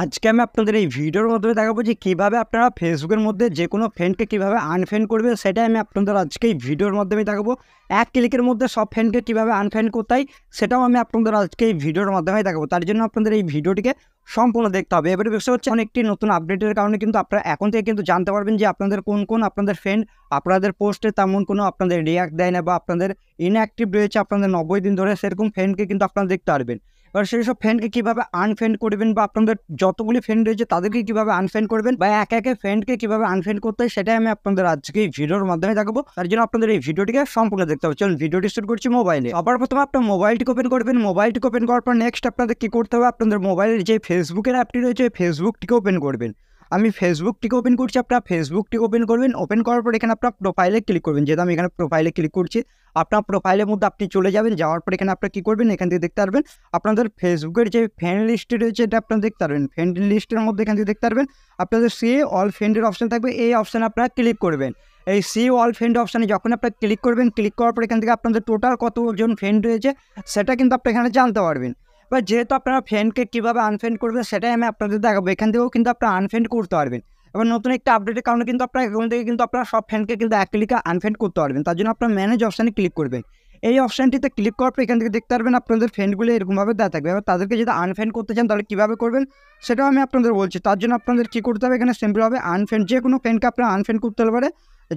আজকে আমি আপনাদের এই ভিডিওর মাধ্যমে দেখাবো যে কীভাবে আপনারা ফেসবুকের মধ্যে যে কোনো ফ্রেন্ডকে কীভাবে আনফ্রেন্ড করবে সেটাই আমি আপনাদের আজকে এই ভিডিওর মাধ্যমে দেখাবো এক ক্লিকের মধ্যে সব ফ্রেন্ডকে কীভাবে আনফ্রেন্ড করতে হয় সেটাও আমি আপনাদের আজকে এই ভিডিওর মাধ্যমে দেখাবো তার জন্য আপনাদের এই ভিডিওটিকে সম্পূর্ণ দেখতে হবে এবারে বিষয় হচ্ছে অনেকটি নতুন আপডেটের কারণে কিন্তু আপনারা এখন থেকে কিন্তু জানতে পারবেন যে আপনাদের কোন কোন আপনাদের ফ্রেন্ড আপনাদের পোস্টে তেমন কোনো আপনাদের রিয়াক্ট দেয় না বা আপনাদের ইনঅ্যাক্টিভ রয়েছে আপনাদের নব্বই দিন ধরে সেরকম ফ্রেন্ডকে কিন্তু আপনারা দেখতে পারবেন এবার সেই সব ফ্যানকে কীভাবে আনফ্রেন্ড করবেন বা আপনাদের যতগুলি ফ্রেন্ড রয়েছে তাদেরকে কীভাবে আনফ্রেন্ড করবেন বা এক একে ফ্যানকে কীভাবে আনফ্রেন্ড করতে হয় সেটাই আমি আপনাদের আজকে এই ভিডিওর মাধ্যমে দেখাবো তার জন্য আপনাদের এই ভিডিওটিকে সম্পূর্ণ দেখতে হবে চলুন ভিডিওটি শুরু করছি মোবাইলে আবার প্রথমে আপনার মোবাইলটি ওপেন করবেন মোবাইলটি ওপেন করার পর নেক্সট আপনাদের কী করতে হবে আপনাদের মোবাইলের যে ফেসবুকের অ্যাপটি রয়েছে ফেসবুকটিকে ওপেন করবেন আমি ফেসবুকটিকে ওপেন করছি আপনারা ফেসবুকটিকে ওপেন করবেন ওপেন করার পর এখানে আপনার প্রোফাইলে ক্লিক করবেন যেহেতু আমি এখানে প্রোফাইলে ক্লিক করছি আপনার প্রোফাইলের মধ্যে আপনি চলে যাবেন যাওয়ার পর এখানে আপনারা কী করবেন এখান থেকে দেখতে পারবেন আপনাদের ফেসবুকের যে ফ্রেন্ড লিস্ট রয়েছে এটা আপনারা দেখতে পারবেন ফ্রেন্ড লিস্টের মধ্যে এখান থেকে দেখতে পারবেন আপনাদের সে অল ফ্রেন্ডের অপশান থাকবে এই অপশানে আপনারা ক্লিক করবেন এই সি অল ফ্রেন্ড অপশানে যখন আপনারা ক্লিক করবেন ক্লিক করার পর এখান থেকে আপনাদের টোটাল কতজন ফ্রেন্ড রয়েছে সেটা কিন্তু আপনি এখানে জানতে পারবেন বা যেহেতু আপনারা ফ্রেন্ডকে কীভাবে আনফ্রেন্ড করবেন সেটাই আমি আপনাদের দেখাবো এখান থেকেও কিন্তু আপনারা আনফ্রেন্ড করতে পারবেন এবার নতুন একটা আপডেটের কারণে কিন্তু আপনার এখান থেকে কিন্তু আপনার সব ফ্রেন্ডকে কিন্তু এক ক্লিকে আনফ্রেন্ড করতে পারবেন তার জন্য আপনার ম্যানেজ অপশানে ক্লিক করবেন এই অপশানটিতে ক্লিক করার পর এখান থেকে দেখতে পারবেন আপনাদের ফ্রেন্ডগুলো এরকমভাবে দেওয়া থাকবে এবার তাদেরকে যদি আনফ্রেন্ড করতে চান তাহলে কীভাবে করবেন সেটাও আমি আপনাদের বলছি তার জন্য আপনাদের কী করতে হবে এখানে সিম্পলভাবে আনফ্রেন্ড যে কোনো ফ্রেন্ডকে আপনারা আনফ্রেন্ড করতে পারে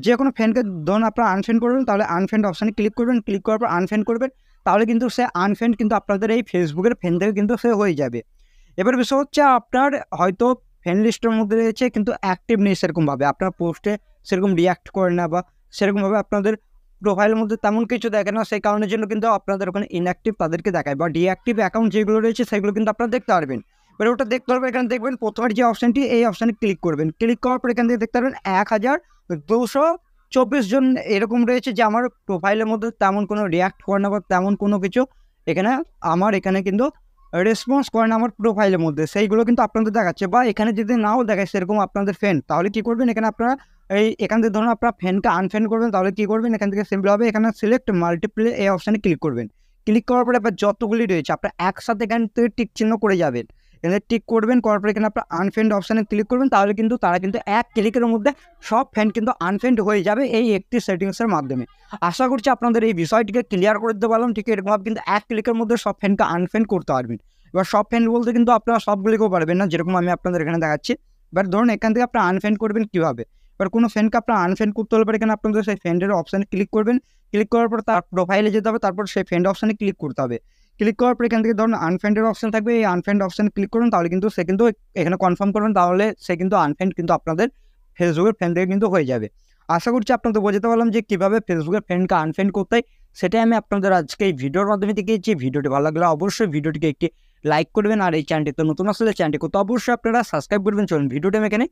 যে কোনো ফ্যানকে ধরুন আপনারা আনফ্রেন্ড করবেন তাহলে আনফ্রেন্ড অপশানে ক্লিক করবেন ক্লিক করার পর আনফ্রেন্ড করবেন তাহলে কিন্তু সে আনফ্রেন্ড কিন্তু আপনাদের এই ফেসবুকের ফ্যান থেকে কিন্তু সে হয়ে যাবে এবার বিষয় হচ্ছে আপনার হয়তো ফ্যান লিস্টের মধ্যে রয়েছে কিন্তু অ্যাক্টিভ নেই সেরকমভাবে আপনার পোস্টে সেরকম রিয়াক্ট করে না বা সেরকমভাবে আপনাদের প্রোফাইলের মধ্যে তেমন কিছু দেখে না সেই কারণের জন্য কিন্তু আপনাদের ওখানে ইনঅ্যাক্টিভ তাদেরকে দেখায় বা ডিঅ্যাক্টিভ অ্যাকাউন্ট যেগুলো রয়েছে সেগুলো কিন্তু আপনারা দেখতে পারবেন এবার ওটা দেখতে পারবেন এখানে দেখবেন প্রথমের যে অপশানটি এই অপশানে ক্লিক করবেন ক্লিক করার পর এখান থেকে দেখতে পারবেন এক হাজার দুশো চব্বিশ জন এরকম রয়েছে যে আমার প্রোফাইলের মধ্যে তেমন কোনো রিয়াক্ট করে না বা তেমন কোনো কিছু এখানে আমার এখানে কিন্তু রেসপন্স করে না আমার প্রোফাইলের মধ্যে সেইগুলো কিন্তু আপনাদের দেখাচ্ছে বা এখানে যদি নাও দেখায় সেরকম আপনাদের ফ্যান তাহলে কী করবেন এখানে আপনারা এই এখান থেকে ধরুন আপনারা ফ্যানকে আনফ্যান করবেন তাহলে কী করবেন এখান থেকে সিম্পলভাবে হবে এখানে সিলেক্ট মাল্টিপ্লে এই অপশানে ক্লিক করবেন ক্লিক করার পরে আবার যতগুলি রয়েছে আপনারা একসাথে এখান থেকে টিক চিহ্ন করে যাবেন এখানে টিক করবেন করার পরে এখানে আপনার আনফ্রেন্ড অপশানে ক্লিক করবেন তাহলে কিন্তু তারা কিন্তু এক ক্লিকের মধ্যে সব ফ্যান কিন্তু আনফ্রেন্ড হয়ে যাবে এই একটি সেটিংসের মাধ্যমে আশা করছি আপনাদের এই বিষয়টিকে ক্লিয়ার করে দিতে পারলাম ঠিক এরকমভাবে কিন্তু এক ক্লিকের মধ্যে সব ফ্যানকে আনফ্রেন্ড করতে পারবেন এবার সব ফ্যান বলতে কিন্তু আপনারা সবগুলিকেও পারবেন না যেরকম আমি আপনাদের এখানে দেখাচ্ছি এবার ধরুন এখান থেকে আপনারা আনফ্রেন্ড করবেন কীভাবে এবার কোনো ফ্যানকে আপনার আনফ্রেন্ড করতে হলে পরে এখানে আপনাদের সেই ফ্রেন্ডের অপশানে ক্লিক করবেন ক্লিক করার পর তার প্রোফাইলে যেতে হবে তারপর সেই ফ্রেন্ড অপশানে ক্লিক করতে হবে ক্লিক করার পর এখান থেকে ধরুন আনফ্রেন্ডের অপশন থাকবে এই আনফ্রেন্ড অপশান ক্লিক করুন তাহলে কিন্তু সে কিন্তু এখানে কনফার্ম করবেন তাহলে সে কিন্তু আনফ্রেন্ড কিন্তু আপনাদের ফেসবুকের ফ্রেন্ড থেকে কিন্তু হয়ে যাবে আশা করছি আপনাদের বোঝাতে পারলাম যে কীভাবে ফেসবুকের ফ্রেন্ডকে আনফ্রেন্ড করতে হয় সেটাই আমি আপনাদের আজকে এই ভিডিওর মাধ্যমে দেখিয়েছি ভিডিওটি ভালো লাগলে অবশ্যই ভিডিওটিকে একটি লাইক করবেন আর এই চ্যানেলটি তো নতুন আসলে চ্যানেলটি করতে অবশ্যই আপনারা সাবস্ক্রাইব করবেন চলুন ভিডিওটি আমি এখানে